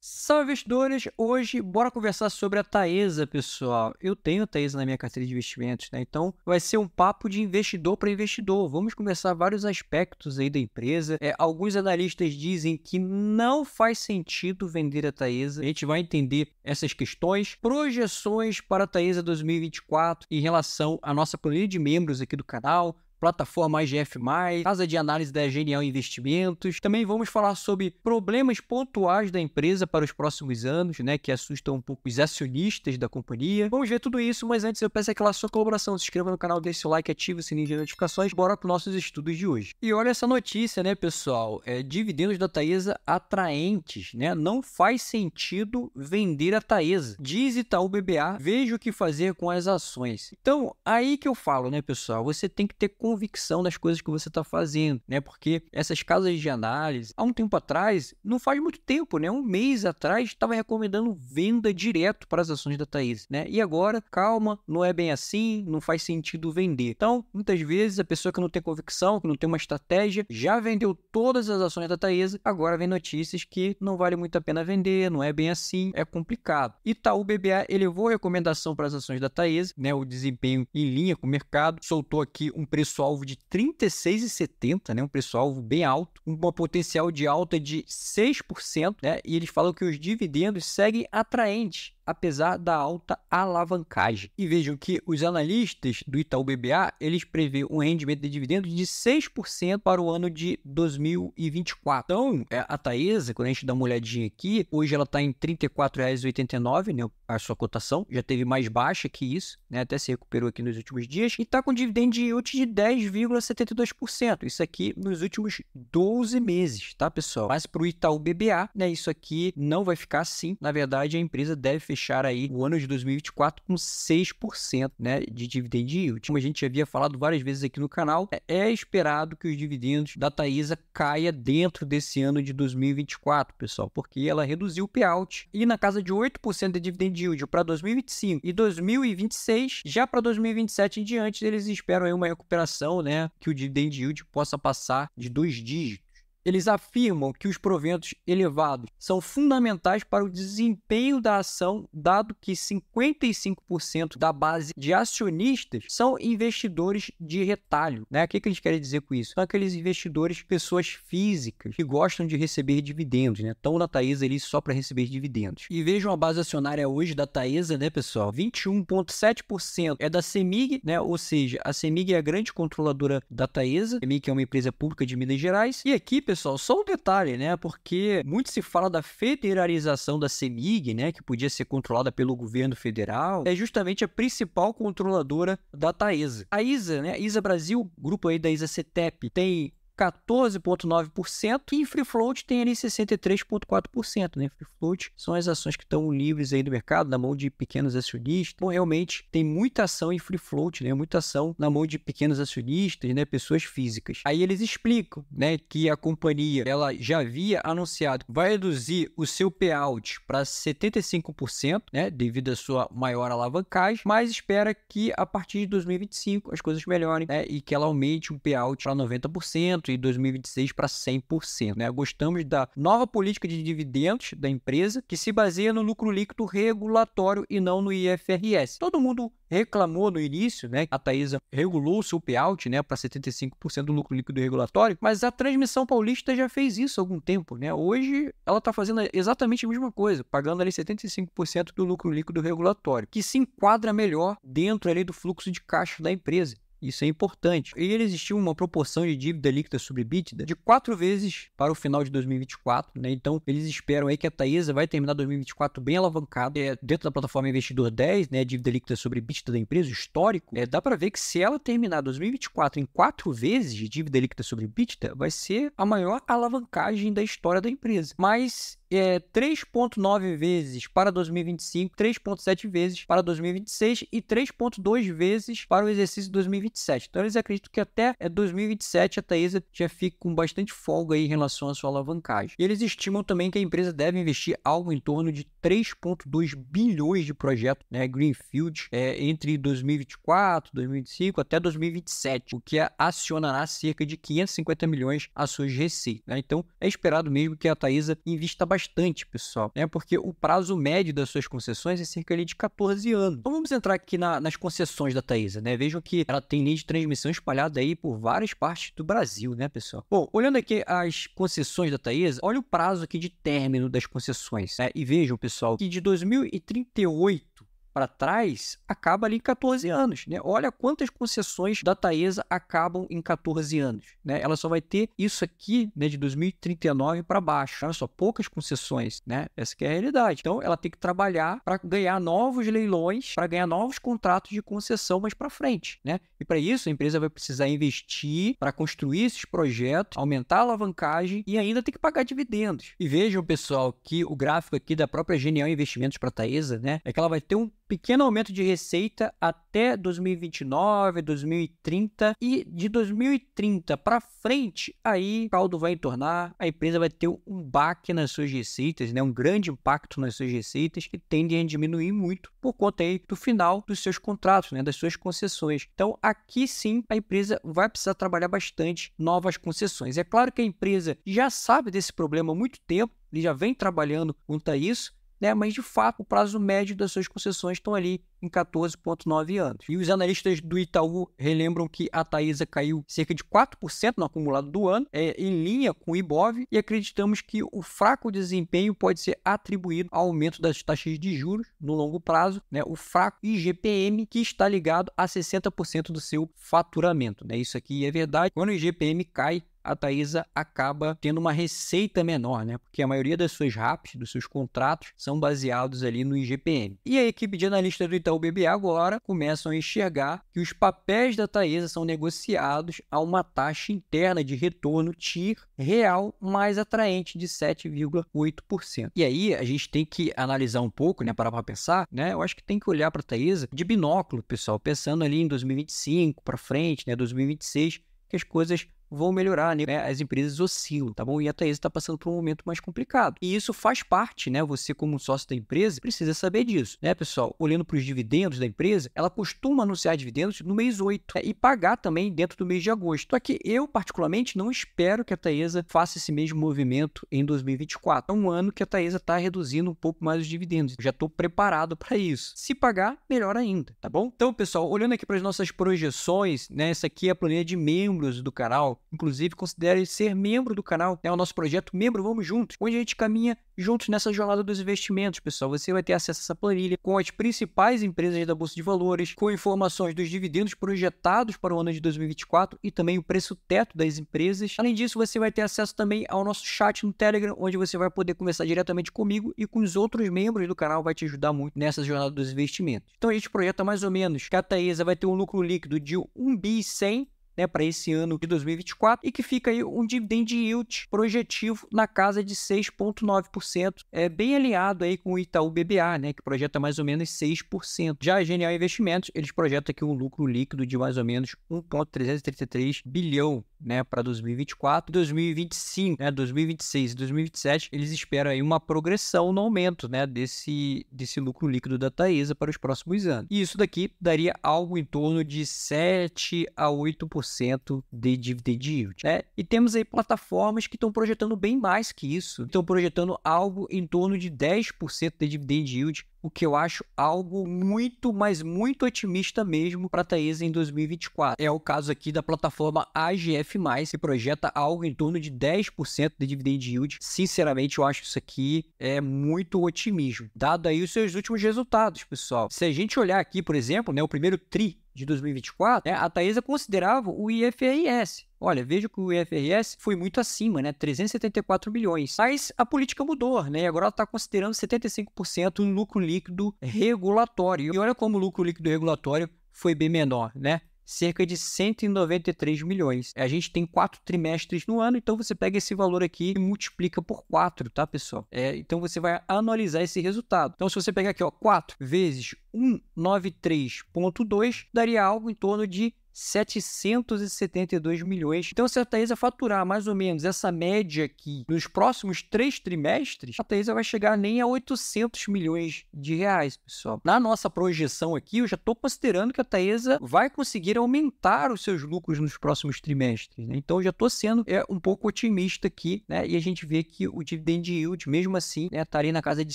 Salve investidores! Hoje bora conversar sobre a Taesa, pessoal. Eu tenho a Taesa na minha carteira de investimentos, né? Então vai ser um papo de investidor para investidor. Vamos conversar vários aspectos aí da empresa. É, alguns analistas dizem que não faz sentido vender a Taesa. A gente vai entender essas questões, projeções para a Taesa 2024 em relação à nossa planilha de membros aqui do canal, plataforma IGF+, Casa de Análise da Genial Investimentos. Também vamos falar sobre problemas pontuais da empresa para os próximos anos, né, que assustam um pouco os acionistas da companhia. Vamos ver tudo isso, mas antes eu peço aquela sua colaboração, se inscreva no canal, deixe seu like, ative o sininho de notificações, bora para nossos estudos de hoje. E olha essa notícia, né, pessoal, é, dividendos da Taesa atraentes, né, não faz sentido vender a Taesa. Diz Itaú BBA, veja o que fazer com as ações. Então, aí que eu falo, né, pessoal, você tem que ter convicção das coisas que você está fazendo, né? Porque essas casas de análise, há um tempo atrás, não faz muito tempo, né? Um mês atrás, estava recomendando venda direto para as ações da Thaís, né? E agora, calma, não é bem assim, não faz sentido vender. Então, muitas vezes, a pessoa que não tem convicção, que não tem uma estratégia, já vendeu todas as ações da Taesa, agora vem notícias que não vale muito a pena vender, não é bem assim, é complicado. Itaú BBA elevou a recomendação para as ações da Taesa, né, o desempenho em linha com o mercado, soltou aqui um preço preço-alvo de 36,70, né? Um preço-alvo bem alto, uma potencial de alta de 6%, né? E eles falam que os dividendos seguem atraentes apesar da alta alavancagem. E vejam que os analistas do Itaú BBA, eles prevê um rendimento de dividendos de 6% para o ano de 2024. Então, é, a Taesa, quando a gente dá uma olhadinha aqui, hoje ela está em R$ 34,89, né, a sua cotação, já teve mais baixa que isso, né, até se recuperou aqui nos últimos dias, e está com dividendo de yield de 10,72%. Isso aqui nos últimos 12 meses, tá, pessoal? Mas para o Itaú BBA, né, isso aqui não vai ficar assim. Na verdade, a empresa deve fechar fechar aí o ano de 2024 com 6% né, de dividend yield. Como a gente já havia falado várias vezes aqui no canal, é, é esperado que os dividendos da Taesa caia dentro desse ano de 2024, pessoal, porque ela reduziu o payout e na casa de 8% de dividend yield para 2025 e 2026, já para 2027 em diante, eles esperam aí uma recuperação, né, que o dividend yield possa passar de dois dígitos. Eles afirmam que os proventos elevados são fundamentais para o desempenho da ação, dado que 55% da base de acionistas são investidores de retalho. Né? O que, que eles querem dizer com isso? São aqueles investidores, pessoas físicas, que gostam de receber dividendos. Né? Estão na Taesa ali só para receber dividendos. E vejam a base acionária hoje da Taesa, né, pessoal? 21,7% é da CEMIG, né? ou seja, a CEMIG é a grande controladora da Taesa. A CEMIG é uma empresa pública de Minas Gerais. E aqui, pessoal, pessoal, só um detalhe, né? Porque muito se fala da federalização da CEMIG, né? Que podia ser controlada pelo governo federal. É justamente a principal controladora da Taesa. A ISA, né? A ISA Brasil, grupo aí da ISA CETEP, tem 14,9% e free float tem ali 63,4%. Né? Free float são as ações que estão livres aí do mercado, na mão de pequenos acionistas. Então, realmente tem muita ação em free float, né? muita ação na mão de pequenos acionistas, né? pessoas físicas. Aí eles explicam né? que a companhia ela já havia anunciado que vai reduzir o seu payout para 75%, né? devido à sua maior alavancagem, mas espera que a partir de 2025 as coisas melhorem né? e que ela aumente o payout para 90% de 2026 para 100%. Né? Gostamos da nova política de dividendos da empresa, que se baseia no lucro líquido regulatório e não no IFRS. Todo mundo reclamou no início, né? A Taesa regulou o seu payout, né, para 75% do lucro líquido regulatório, mas a Transmissão Paulista já fez isso há algum tempo, né? Hoje ela está fazendo exatamente a mesma coisa, pagando ali 75% do lucro líquido regulatório, que se enquadra melhor dentro ali do fluxo de caixa da empresa. Isso é importante. E ele existiu uma proporção de dívida líquida sobre EBITDA de quatro vezes para o final de 2024, né? Então, eles esperam aí que a Taesa vai terminar 2024 bem alavancada. É, dentro da plataforma Investidor 10, né, dívida líquida sobre EBITDA da empresa, histórico, é, dá para ver que se ela terminar 2024 em quatro vezes de dívida líquida sobre EBITDA, vai ser a maior alavancagem da história da empresa. Mas é, 3,9 vezes para 2025, 3,7 vezes para 2026 e 3,2 vezes para o exercício 2027. Então, eles acreditam que até 2027 é, a Taesa já fica com bastante folga em relação à sua alavancagem. E eles estimam também que a empresa deve investir algo em torno de 3,2 bilhões de projetos né, Greenfield é, entre 2024, 2025 até 2027, o que acionará cerca de 550 milhões a suas receitas. Né? Então, é esperado mesmo que a Taesa invista bastante, pessoal, né? porque o prazo médio das suas concessões é cerca ali, de 14 anos. Então, vamos entrar aqui na, nas concessões da Taesa. Né? Vejam que ela tem linha de transmissão espalhada aí por várias partes do Brasil, né, pessoal? Bom, olhando aqui as concessões da Taesa, olha o prazo aqui de término das concessões. Né? E vejam, pessoal, Sol, que de 2038 para trás, acaba ali em 14 anos. Né? Olha quantas concessões da Taesa acabam em 14 anos. Né? Ela só vai ter isso aqui né, de 2039 para baixo. Olha só, poucas concessões. Né? Essa é a realidade. Então, ela tem que trabalhar para ganhar novos leilões, para ganhar novos contratos de concessão mais para frente. Né? E para isso, a empresa vai precisar investir para construir esses projetos, aumentar a alavancagem e ainda tem que pagar dividendos. E vejam, pessoal, que o gráfico aqui da própria Genial Investimentos para a Taesa né, é que ela vai ter um pequeno aumento de receita até 2029, 2030 e de 2030 para frente, aí o caldo vai entornar, a empresa vai ter um baque nas suas receitas, né, um grande impacto nas suas receitas que tendem a diminuir muito por conta aí do final dos seus contratos, né, das suas concessões. Então, aqui sim, a empresa vai precisar trabalhar bastante novas concessões. É claro que a empresa já sabe desse problema há muito tempo, ele já vem trabalhando quanto a isso, né? mas de fato o prazo médio das suas concessões estão ali em 14,9 anos. E os analistas do Itaú relembram que a Taesa caiu cerca de 4% no acumulado do ano, é, em linha com o Ibov, e acreditamos que o fraco desempenho pode ser atribuído ao aumento das taxas de juros no longo prazo, né? o fraco IGPM, que está ligado a 60% do seu faturamento. Né? Isso aqui é verdade. Quando o IGPM cai, a Taísa acaba tendo uma receita menor, né? Porque a maioria das suas RAPs, dos seus contratos, são baseados ali no IGPM. E a equipe de analistas do Itaú BBA agora começam a enxergar que os papéis da Taísa são negociados a uma taxa interna de retorno TIR real mais atraente de 7,8%. E aí a gente tem que analisar um pouco, né, parar para pensar, né? Eu acho que tem que olhar para a Taísa de binóculo, pessoal, pensando ali em 2025 para frente, né, 2026, que as coisas vão melhorar, né? As empresas oscilam, tá bom? E a Taesa está passando por um momento mais complicado. E isso faz parte, né? Você, como sócio da empresa, precisa saber disso, né, pessoal? Olhando para os dividendos da empresa, ela costuma anunciar dividendos no mês 8 né? e pagar também dentro do mês de agosto. Só que eu, particularmente, não espero que a Taesa faça esse mesmo movimento em 2024. É um ano que a Taesa está reduzindo um pouco mais os dividendos. Eu já estou preparado para isso. Se pagar, melhor ainda, tá bom? Então, pessoal, olhando aqui para as nossas projeções, né? Essa aqui é a planilha de membros do canal Inclusive, considere ser membro do canal, é né? o nosso projeto Membro Vamos Juntos, onde a gente caminha juntos nessa jornada dos investimentos, pessoal. Você vai ter acesso a essa planilha com as principais empresas da Bolsa de Valores, com informações dos dividendos projetados para o ano de 2024 e também o preço teto das empresas. Além disso, você vai ter acesso também ao nosso chat no Telegram, onde você vai poder conversar diretamente comigo e com os outros membros do canal, vai te ajudar muito nessa jornada dos investimentos. Então a gente projeta é mais ou menos que a Taesa vai ter um lucro líquido de 1 bi 100 né, para esse ano de 2024 e que fica aí um dividend yield projetivo na casa de 6,9%, é bem alinhado aí com o Itaú BBA, né, que projeta mais ou menos 6%. Já a Genial Investimentos, eles projetam aqui um lucro líquido de mais ou menos 1,333 bilhão né, para 2024, 2025, né, 2026 e 2027, eles esperam aí uma progressão no aumento, né, desse, desse lucro líquido da Taesa para os próximos anos. E isso daqui daria algo em torno de 7 a 8% de dividend yield, né? E temos aí plataformas que estão projetando bem mais que isso, estão projetando algo em torno de 10% de dividend yield o que eu acho algo muito, mas muito otimista mesmo para a Taesa em 2024. É o caso aqui da plataforma AGF+, que projeta algo em torno de 10% de dividend yield. Sinceramente, eu acho isso aqui é muito otimismo, dado aí os seus últimos resultados, pessoal. Se a gente olhar aqui, por exemplo, né, o primeiro TRI de 2024, né, a Taesa considerava o IFRS, Olha, veja que o IFRS foi muito acima, né? 374 milhões. Mas a política mudou, né? E agora ela está considerando 75% no lucro líquido regulatório. E olha como o lucro líquido regulatório foi bem menor, né? Cerca de 193 milhões. A gente tem quatro trimestres no ano, então você pega esse valor aqui e multiplica por quatro, tá, pessoal? É, então você vai analisar esse resultado. Então, se você pegar aqui, ó, 4 vezes 193,2, daria algo em torno de 772 milhões. Então, se a Taesa faturar mais ou menos essa média aqui nos próximos três trimestres, a Taesa vai chegar nem a 800 milhões de reais, pessoal. Na nossa projeção aqui, eu já estou considerando que a Taesa vai conseguir aumentar os seus lucros nos próximos trimestres. Né? Então, eu já estou sendo é, um pouco otimista aqui, né? E a gente vê que o dividend yield, mesmo assim, né, estaria tá na casa de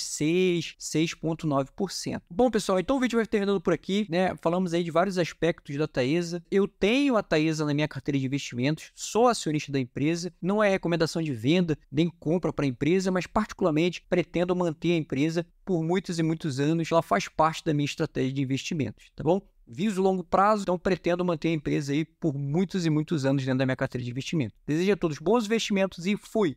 6, 6,9%. Bom, pessoal, então o vídeo vai terminando por aqui, né? Falamos aí de vários aspectos da Taesa. Eu tenho a Taesa na minha carteira de investimentos, sou acionista da empresa, não é recomendação de venda nem compra para a empresa, mas particularmente pretendo manter a empresa por muitos e muitos anos. Ela faz parte da minha estratégia de investimentos, tá bom? Viso longo prazo, então pretendo manter a empresa aí por muitos e muitos anos dentro da minha carteira de investimento. Desejo a todos bons investimentos e fui!